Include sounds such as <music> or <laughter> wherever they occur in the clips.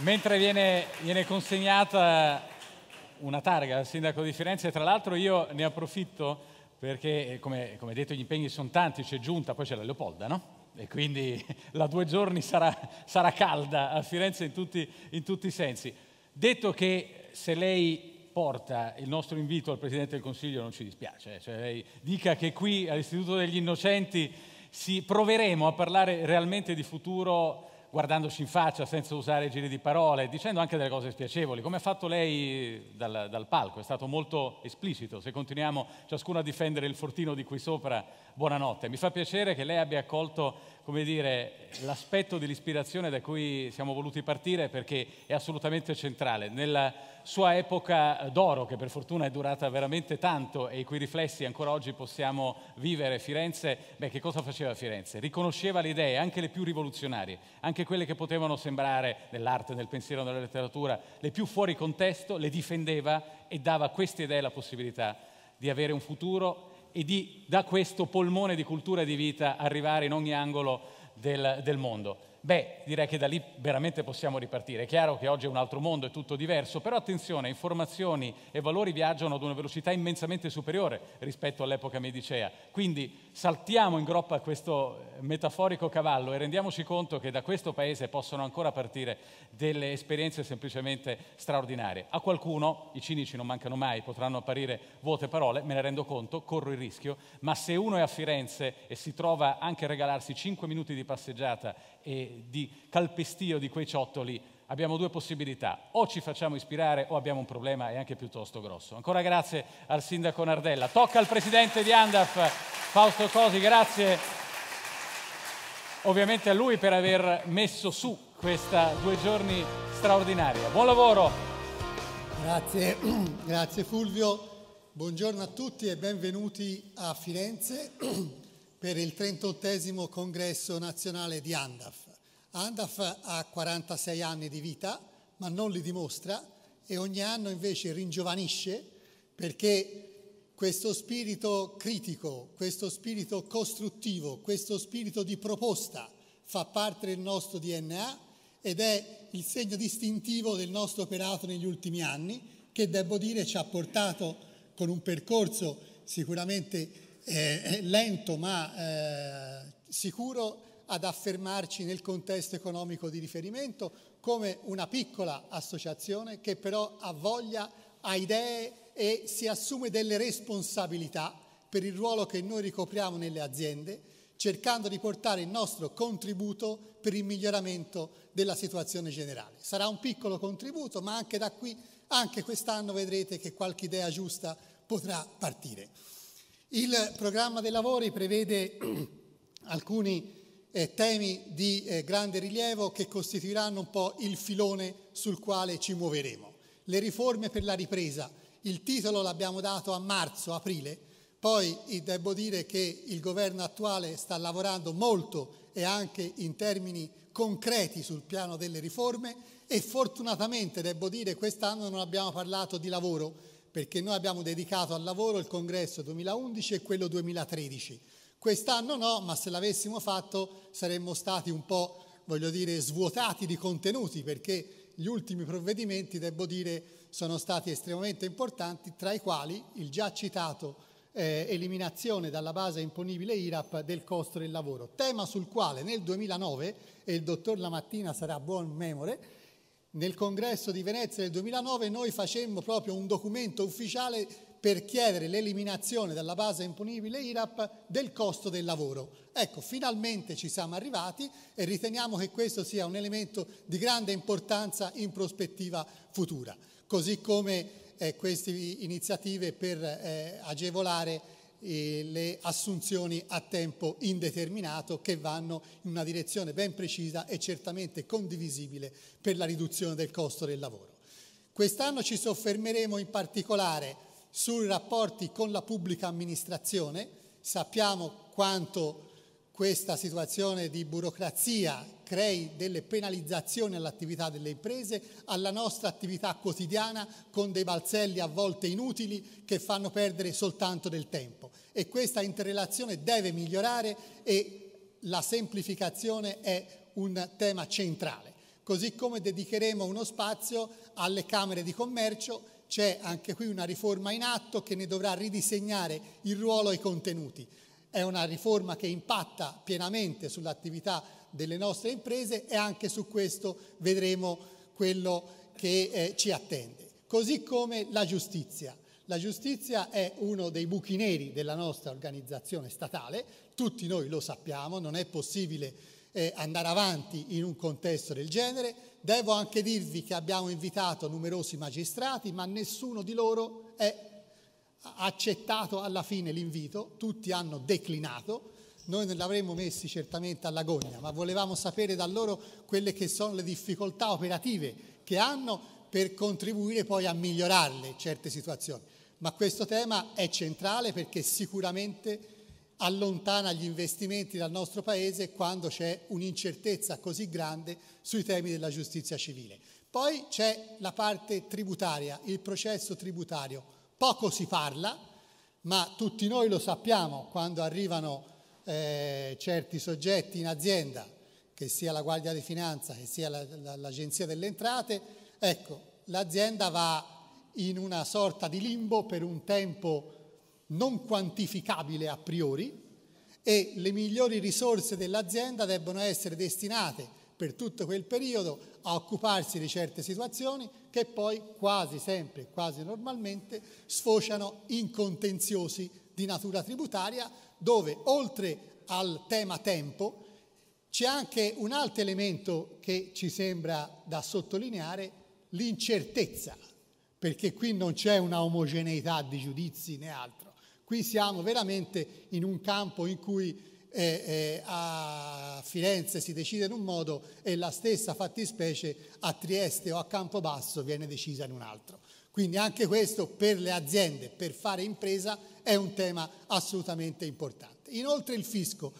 Mentre viene, viene, consegnata una targa al sindaco di Firenze, tra l'altro io ne approfitto perché, eh, come, come detto, gli impegni sono tanti, c'è Giunta, poi c'è la Leopolda, no? E quindi <laughs> la due giorni sarà, sarà calda a Firenze in tutti, in tutti i sensi. Detto che se lei porta il nostro invito al Presidente del Consiglio non ci dispiace, eh. cioè lei dica che qui all'Istituto degli Innocenti si proveremo a parlare realmente di futuro guardandoci in faccia senza usare giri di parole, dicendo anche delle cose spiacevoli, come ha fatto lei dal, dal, palco, è stato molto esplicito, se continuiamo ciascuno a difendere il fortino di qui sopra, buonanotte. Mi fa piacere che lei abbia accolto come dire, l'aspetto dell'ispirazione da cui siamo voluti partire perché è assolutamente centrale. Nella sua epoca d'oro, che per fortuna è durata veramente tanto e i cui riflessi ancora oggi possiamo vivere, Firenze, beh, che cosa faceva Firenze? Riconosceva le idee, anche le più rivoluzionarie, anche quelle che potevano sembrare nell'arte, nel pensiero, nella letteratura, le più fuori contesto, le difendeva e dava a queste idee la possibilità di avere un futuro e di da questo polmone di cultura e di vita arrivare in ogni angolo del, del mondo. Beh, direi che da lì veramente possiamo ripartire. È chiaro che oggi è un altro mondo, è tutto diverso, però attenzione, informazioni e valori viaggiano ad una velocità immensamente superiore rispetto all'epoca medicea. Quindi saltiamo in groppa a questo eh, metaforico cavallo e rendiamoci conto che da questo paese possono ancora partire delle esperienze semplicemente straordinarie. A qualcuno, i cinici non mancano mai, potranno apparire vuote parole, me ne rendo conto, corro il rischio, ma se uno è a Firenze e si trova anche a regalarsi 5 minuti di passeggiata e di calpestio di quei ciottoli, abbiamo due possibilità, o ci facciamo ispirare o abbiamo un problema e anche piuttosto grosso. Ancora grazie al sindaco Nardella, tocca al presidente di Andaf, Fausto Cosi, grazie ovviamente a lui per aver messo su questa due giorni straordinaria. Buon lavoro! Grazie, <clears throat> grazie Fulvio. Buongiorno a tutti e benvenuti a Firenze <clears throat> per il 38 congresso nazionale di Andaf. Andaf ha 46 anni di vita, ma non li dimostra e ogni anno invece ringiovanisce perché questo spirito critico, questo spirito costruttivo, questo spirito di proposta fa parte del nostro DNA ed è il segno distintivo del nostro operato negli ultimi anni che devo dire ci ha portato con un percorso sicuramente eh, lento ma eh, sicuro ad affermarci nel contesto economico di riferimento come una piccola associazione che però ha voglia, ha idee e si assume delle responsabilità per il ruolo che noi ricopriamo nelle aziende cercando di portare il nostro contributo per il miglioramento della situazione generale. Sarà un piccolo contributo, ma anche da qui, anche quest'anno vedrete che qualche idea giusta potrà partire. Il programma dei lavori prevede <clears throat> alcuni eh, temi di eh, grande rilievo che costituiranno un po' il filone sul quale ci muoveremo. Le riforme per la ripresa, il titolo l'abbiamo dato a marzo, aprile, poi devo dire che il governo attuale sta lavorando molto e anche in termini concreti sul piano delle riforme e fortunatamente devo dire quest'anno non abbiamo parlato di lavoro perché noi abbiamo dedicato al lavoro il congresso 2011 e quello 2013 Quest'anno no, ma se l'avessimo fatto saremmo stati un po', voglio dire, svuotati di contenuti perché gli ultimi provvedimenti, devo dire, sono stati estremamente importanti, tra i quali il già citato eh, eliminazione dalla base imponibile IRAP del costo del lavoro, tema sul quale nel 2009, e il dottor Lamattina sarà buon memore, nel congresso di Venezia del 2009 noi facemmo proprio un documento ufficiale per chiedere l'eliminazione dalla base imponibile IRAP del costo del lavoro. Ecco, finalmente ci siamo arrivati e riteniamo che questo sia un elemento di grande importanza in prospettiva futura, così come eh, queste iniziative per eh, agevolare eh, le assunzioni a tempo indeterminato che vanno in una direzione ben precisa e certamente condivisibile per la riduzione del costo del lavoro. Quest'anno ci soffermeremo in particolare sui rapporti con la pubblica amministrazione, sappiamo quanto questa situazione di burocrazia crei delle penalizzazioni all'attività delle imprese, alla nostra attività quotidiana con dei balzelli a volte inutili che fanno perdere soltanto del tempo. E questa interrelazione deve migliorare e la semplificazione è un tema centrale. Così come dedicheremo uno spazio alle Camere di Commercio c'è anche qui una riforma in atto che ne dovrà ridisegnare il ruolo e i contenuti. È una riforma che impatta pienamente sull'attività delle nostre imprese e anche su questo vedremo quello che eh, ci attende. Così come la giustizia. La giustizia è uno dei buchi neri della nostra organizzazione statale, tutti noi lo sappiamo, non è possibile eh, andare avanti in un contesto del genere. Devo anche dirvi che abbiamo invitato numerosi magistrati, ma nessuno di loro ha accettato alla fine l'invito, tutti hanno declinato. Noi non l'avremmo messi certamente all'agonia, ma volevamo sapere da loro quelle che sono le difficoltà operative che hanno per contribuire poi a migliorarle certe situazioni. Ma questo tema è centrale perché sicuramente allontana gli investimenti dal nostro Paese quando c'è un'incertezza così grande sui temi della giustizia civile. Poi c'è la parte tributaria, il processo tributario. Poco si parla, ma tutti noi lo sappiamo quando arrivano eh, certi soggetti in azienda, che sia la Guardia di Finanza, che sia l'Agenzia delle Entrate, ecco, l'azienda va in una sorta di limbo per un tempo non quantificabile a priori e le migliori risorse dell'azienda debbono essere destinate per tutto quel periodo a occuparsi di certe situazioni che poi quasi sempre, quasi normalmente, sfociano in contenziosi di natura tributaria dove oltre al tema tempo c'è anche un altro elemento che ci sembra da sottolineare, l'incertezza, perché qui non c'è una omogeneità di giudizi né altro. Qui siamo veramente in un campo in cui eh, eh, a Firenze si decide in un modo e la stessa fattispecie a Trieste o a Campobasso viene decisa in un altro. Quindi anche questo per le aziende, per fare impresa, è un tema assolutamente importante. Inoltre il fisco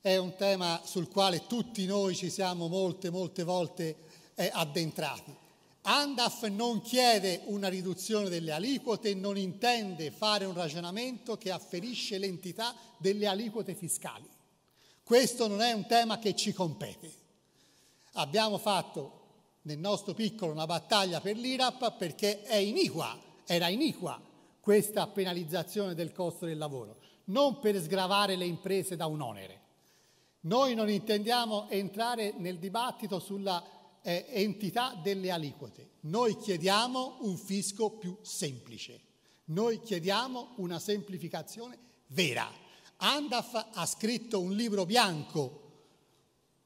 è un tema sul quale tutti noi ci siamo molte, molte volte eh, addentrati. Andaf non chiede una riduzione delle aliquote, non intende fare un ragionamento che afferisce l'entità delle aliquote fiscali. Questo non è un tema che ci compete. Abbiamo fatto nel nostro piccolo una battaglia per l'IRAP perché è iniqua, era iniqua questa penalizzazione del costo del lavoro, non per sgravare le imprese da un onere. Noi non intendiamo entrare nel dibattito sulla eh, entità delle aliquote. Noi chiediamo un fisco più semplice, noi chiediamo una semplificazione vera. Andaf ha scritto un libro bianco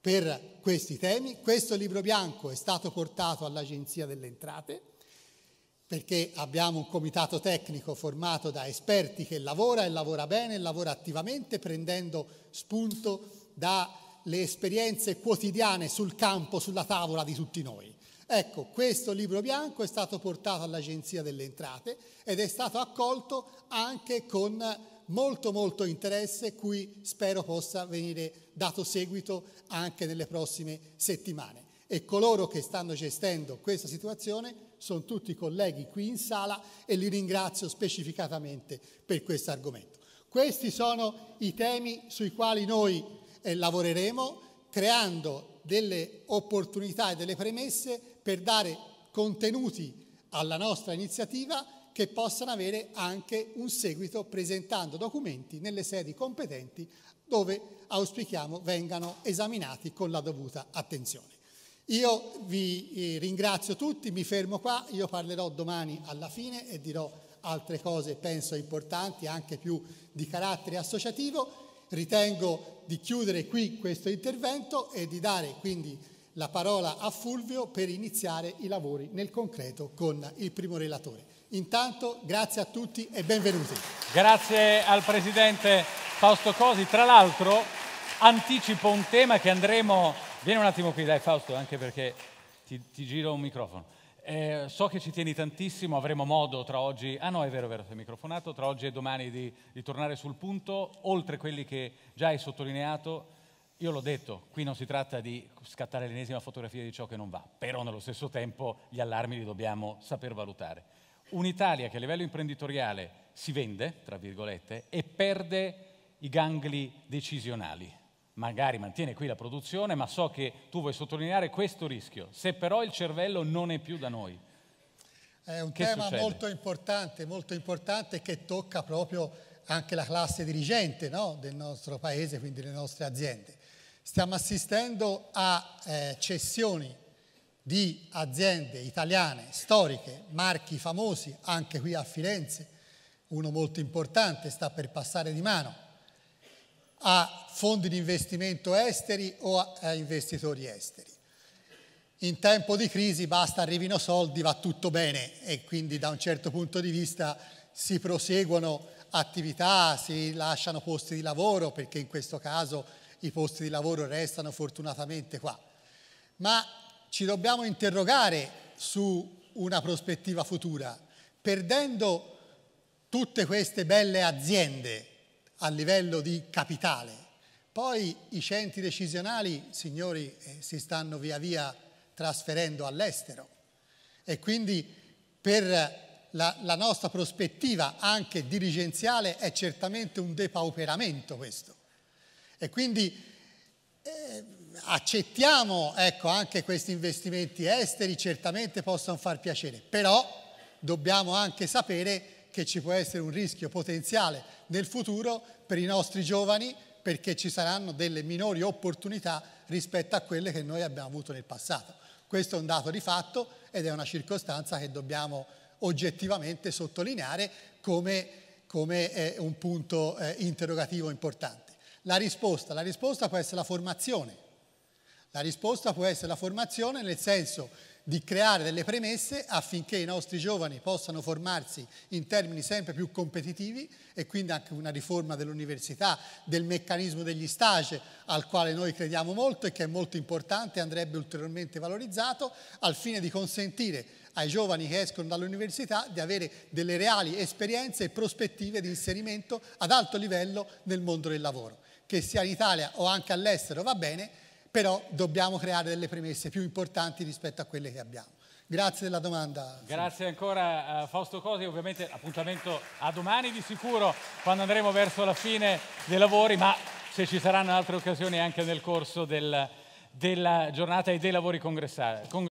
per questi temi, questo libro bianco è stato portato all'Agenzia delle Entrate perché abbiamo un comitato tecnico formato da esperti che lavora e lavora bene, lavora attivamente prendendo spunto da le esperienze quotidiane sul campo, sulla tavola di tutti noi. Ecco, questo libro bianco è stato portato all'Agenzia delle Entrate ed è stato accolto anche con molto molto interesse cui spero possa venire dato seguito anche nelle prossime settimane. E coloro che stanno gestendo questa situazione sono tutti i colleghi qui in sala e li ringrazio specificatamente per questo argomento. Questi sono i temi sui quali noi eh, lavoreremo creando delle opportunità e delle premesse per dare contenuti alla nostra iniziativa che possano avere anche un seguito presentando documenti nelle sedi competenti dove auspichiamo vengano esaminati con la dovuta attenzione. Io vi eh, ringrazio tutti, mi fermo qua, io parlerò domani alla fine e dirò altre cose penso importanti, anche più di carattere associativo. Ritengo di chiudere qui questo intervento e di dare quindi la parola a Fulvio per iniziare i lavori nel concreto con il primo relatore. Intanto grazie a tutti e benvenuti. Grazie al Presidente Fausto Cosi. Tra l'altro anticipo un tema che andremo... Vieni un attimo qui, dai Fausto, anche perché ti, ti giro un microfono. Eh, so che ci tieni tantissimo, avremo modo tra oggi, ah no è vero, è vero, sei microfonato, tra oggi e domani di, di tornare sul punto, oltre quelli che già hai sottolineato, io l'ho detto, qui non si tratta di scattare l'ennesima fotografia di ciò che non va, però nello stesso tempo gli allarmi li dobbiamo saper valutare. Un'Italia che a livello imprenditoriale si vende, tra virgolette, e perde i gangli decisionali magari mantiene qui la produzione, ma so che tu vuoi sottolineare questo rischio. Se però il cervello non è più da noi. È un tema succede? molto importante, molto importante che tocca proprio anche la classe dirigente no? del nostro paese, quindi le nostre aziende. Stiamo assistendo a eh, cessioni di aziende italiane storiche, marchi famosi, anche qui a Firenze, uno molto importante, sta per passare di mano a fondi di investimento esteri o a, investitori esteri. In tempo di crisi basta arrivino soldi, va tutto bene e quindi da un certo punto di vista si proseguono attività, si lasciano posti di lavoro perché in questo caso i posti di lavoro restano fortunatamente qua. Ma ci dobbiamo interrogare su una prospettiva futura, perdendo tutte queste belle aziende a livello di capitale. Poi i centri decisionali, signori, eh, si stanno via via trasferendo all'estero e quindi per la, la nostra prospettiva anche dirigenziale è certamente un depauperamento questo. E quindi eh, accettiamo ecco, anche questi investimenti esteri, certamente possono far piacere, però dobbiamo anche sapere che ci può essere un rischio potenziale nel futuro per i nostri giovani perché ci saranno delle minori opportunità rispetto a quelle che noi abbiamo avuto nel passato. Questo è un dato di fatto ed è una circostanza che dobbiamo oggettivamente sottolineare come, come un punto eh, interrogativo importante. La risposta, la risposta può essere la formazione. La risposta può essere la formazione nel senso di creare delle premesse affinché i nostri giovani possano formarsi in termini sempre più competitivi e quindi anche una riforma dell'università, del meccanismo degli stage al quale noi crediamo molto e che è molto importante e andrebbe ulteriormente valorizzato al fine di consentire ai giovani che escono dall'università di avere delle reali esperienze e prospettive di inserimento ad alto livello nel mondo del lavoro. Che sia in Italia o anche all'estero va bene, però dobbiamo creare delle premesse più importanti rispetto a quelle che abbiamo. Grazie della domanda. Grazie ancora a eh, Fausto Cosi, ovviamente appuntamento a domani di sicuro quando andremo verso la fine dei lavori, ma se ci saranno altre occasioni anche nel corso del, della giornata e dei lavori congressari.